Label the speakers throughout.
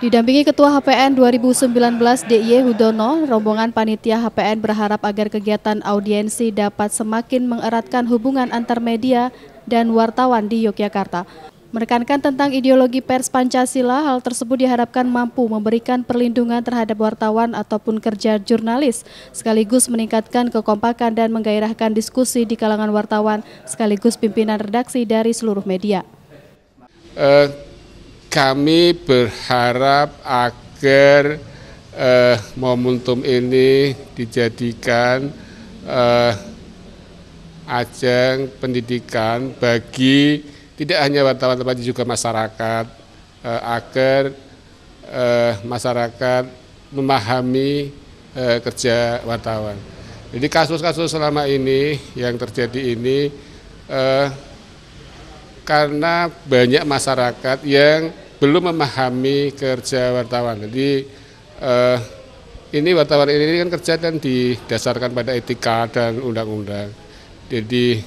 Speaker 1: Didampingi Ketua HPN 2019 DIY Hudono, rombongan panitia HPN berharap agar kegiatan audiensi dapat semakin mengeratkan hubungan antar media dan wartawan di Yogyakarta. Merekankan tentang ideologi pers Pancasila, hal tersebut diharapkan mampu memberikan perlindungan terhadap wartawan ataupun kerja jurnalis, sekaligus meningkatkan kekompakan dan menggairahkan diskusi di kalangan wartawan, sekaligus pimpinan redaksi dari seluruh media.
Speaker 2: Uh kami berharap agar eh, momentum ini dijadikan eh, ajang pendidikan bagi tidak hanya wartawan tapi juga masyarakat eh, agar eh, masyarakat memahami eh, kerja wartawan. Jadi kasus-kasus selama ini yang terjadi ini eh, karena banyak masyarakat yang belum memahami kerja wartawan. Jadi eh, ini wartawan ini kan kerja dan didasarkan pada etika dan undang-undang. Jadi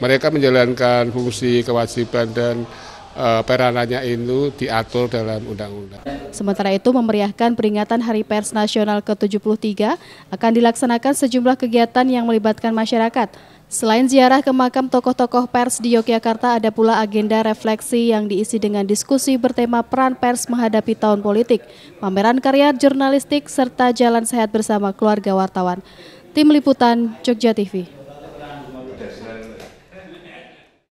Speaker 2: mereka menjalankan fungsi kewajiban dan eh, peranannya itu diatur dalam undang-undang.
Speaker 1: Sementara itu memeriahkan peringatan Hari Pers Nasional ke-73 akan dilaksanakan sejumlah kegiatan yang melibatkan masyarakat Selain ziarah ke makam tokoh-tokoh pers di Yogyakarta, ada pula agenda refleksi yang diisi dengan diskusi bertema peran pers menghadapi tahun politik, pameran karya jurnalistik, serta jalan sehat bersama keluarga wartawan. Tim Liputan, Jogja TV.